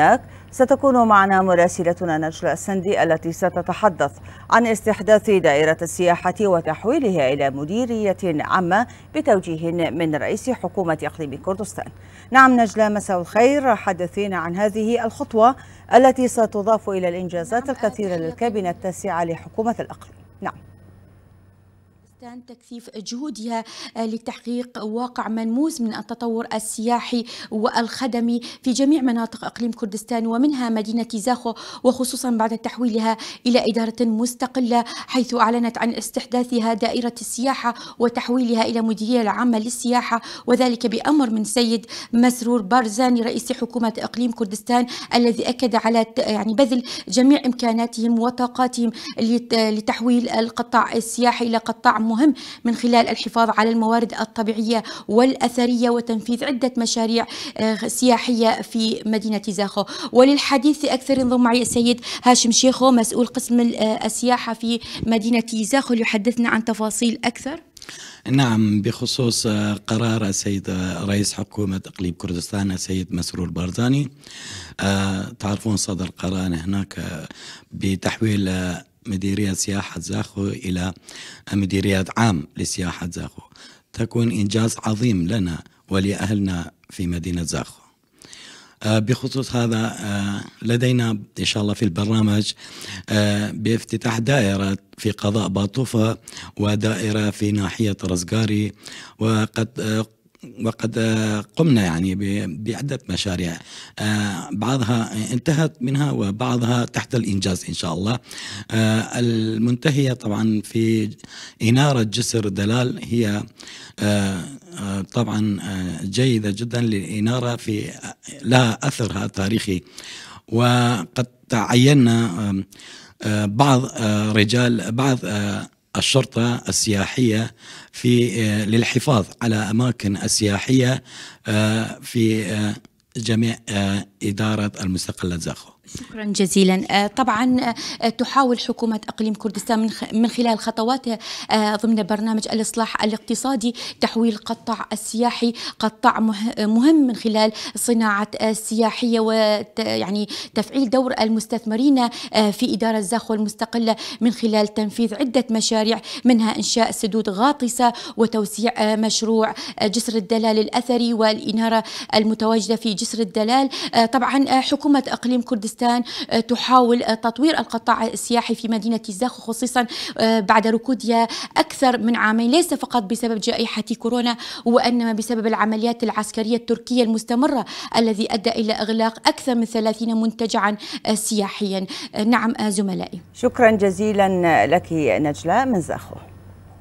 هناك ستكون معنا مراسلتنا نجلاء السندي التي ستتحدث عن استحداث دائرة السياحة وتحويلها إلى مديرية عامة بتوجيه من رئيس حكومة إقليم كردستان نعم نجلاء مساء الخير حدثينا عن هذه الخطوة التي ستضاف إلى الإنجازات نعم، الكثيرة للكابينة التاسعة لحكومة الأقليم نعم باكستان تكثيف جهودها آه، لتحقيق واقع ملموس من التطور السياحي والخدمي في جميع مناطق اقليم كردستان ومنها مدينه زاخو وخصوصا بعد تحويلها الى اداره مستقله حيث اعلنت عن استحداثها دائره السياحه وتحويلها الى مديريه العامه للسياحه وذلك بامر من سيد مسرور بارزاني رئيس حكومه اقليم كردستان الذي اكد على يعني بذل جميع امكاناتهم وطاقاتهم لتحويل القطاع السياحي الى قطاع مهم من خلال الحفاظ على الموارد الطبيعية والأثرية وتنفيذ عدة مشاريع آه، سياحية في مدينة زاخو وللحديث أكثر ينضم معي السيد هاشم شيخو مسؤول قسم آه، السياحة في مدينة زاخو ليحدثنا عن تفاصيل أكثر نعم بخصوص آه، قرار السيد رئيس حكومة إقليم كردستان السيد مسرور بارزاني تعرفون صدر قرار هناك بتحويل مديرية سياحة زاخو إلى مديرية عام لسياحة زاخو تكون إنجاز عظيم لنا ولأهلنا في مدينة زاخو آه، بخصوص هذا آه، لدينا إن شاء الله في البرنامج آه، بافتتاح دائرة في قضاء باطوفة ودائرة في ناحية رزقاري وقد وقد آه، قمنا يعني بعدة مشاريع آه، بعضها انتهت منها وبعضها تحت الإنجاز إن شاء الله آه، المنتهية طبعا في إنارة جسر دلال هي طبعا جيدة جدا للإنارة في لها أثرها التاريخي وقد تعيننا بعض رجال بعض الشرطة السياحية في آه، للحفاظ على أماكن السياحية آه، في آه، جميع آه، إدارة المستقلة زاخو شكرا جزيلا آه، طبعا آه، تحاول حكومة أقليم كردستان من خلال خطواتها ضمن برنامج الإصلاح الاقتصادي تحويل قطاع السياحي قطاع مهم من خلال صناعة السياحية ويعني تفعيل دور المستثمرين في إدارة زاخو المستقلة من خلال تنفيذ عدة مشاريع منها إنشاء سدود غاطسة وتوسيع مشروع جسر الدلال الأثري والإنارة المتواجدة في جسر جسر الدلال آه، طبعا آه، حكومة أقليم كردستان آه، تحاول تطوير القطاع السياحي في مدينة الزاخ خصيصا بعد ركودها أكثر من عامين ليس فقط بسبب جائحة كورونا وإنما بسبب العمليات العسكرية التركية المستمرة الذي أدى إلى إغلاق أكثر من 30 منتجعا سياحيا نعم زملائي شكرا جزيلا لك نجلاء من زاخو